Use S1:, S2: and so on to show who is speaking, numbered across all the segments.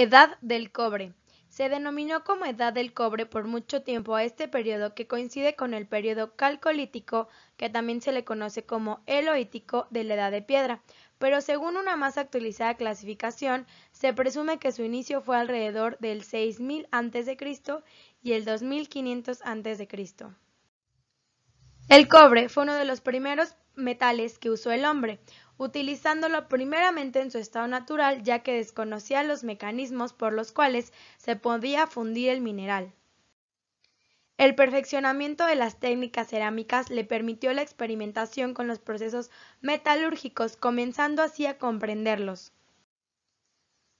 S1: Edad del cobre. Se denominó como Edad del cobre por mucho tiempo a este periodo que coincide con el periodo calcolítico, que también se le conoce como eloítico de la Edad de Piedra, pero según una más actualizada clasificación, se presume que su inicio fue alrededor del 6000 a.C. y el 2500 a.C. El cobre fue uno de los primeros metales que usó el hombre, utilizándolo primeramente en su estado natural ya que desconocía los mecanismos por los cuales se podía fundir el mineral. El perfeccionamiento de las técnicas cerámicas le permitió la experimentación con los procesos metalúrgicos, comenzando así a comprenderlos.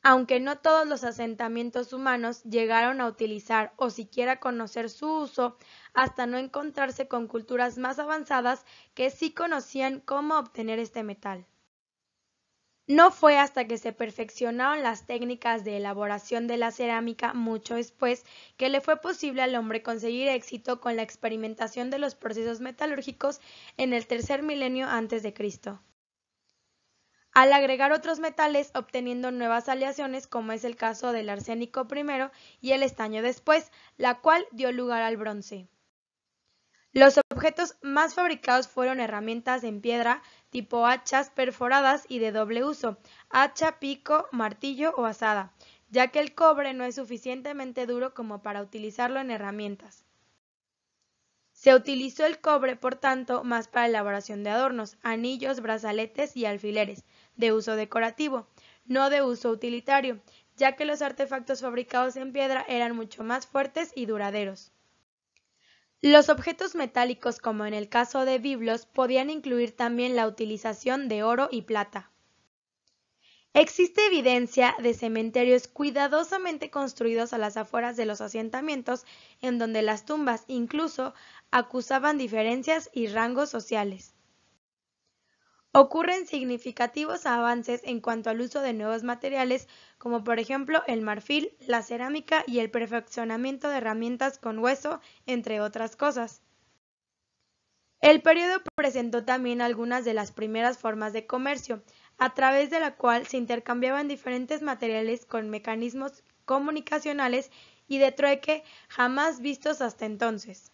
S1: Aunque no todos los asentamientos humanos llegaron a utilizar o siquiera conocer su uso, hasta no encontrarse con culturas más avanzadas que sí conocían cómo obtener este metal. No fue hasta que se perfeccionaron las técnicas de elaboración de la cerámica mucho después que le fue posible al hombre conseguir éxito con la experimentación de los procesos metalúrgicos en el tercer milenio antes de Cristo al agregar otros metales obteniendo nuevas aleaciones como es el caso del arsénico primero y el estaño después, la cual dio lugar al bronce. Los objetos más fabricados fueron herramientas en piedra tipo hachas perforadas y de doble uso, hacha, pico, martillo o asada, ya que el cobre no es suficientemente duro como para utilizarlo en herramientas. Se utilizó el cobre, por tanto, más para elaboración de adornos, anillos, brazaletes y alfileres, de uso decorativo, no de uso utilitario, ya que los artefactos fabricados en piedra eran mucho más fuertes y duraderos. Los objetos metálicos, como en el caso de biblos, podían incluir también la utilización de oro y plata. Existe evidencia de cementerios cuidadosamente construidos a las afueras de los asentamientos, en donde las tumbas incluso acusaban diferencias y rangos sociales. Ocurren significativos avances en cuanto al uso de nuevos materiales, como por ejemplo el marfil, la cerámica y el perfeccionamiento de herramientas con hueso, entre otras cosas. El periodo presentó también algunas de las primeras formas de comercio, a través de la cual se intercambiaban diferentes materiales con mecanismos comunicacionales y de trueque jamás vistos hasta entonces.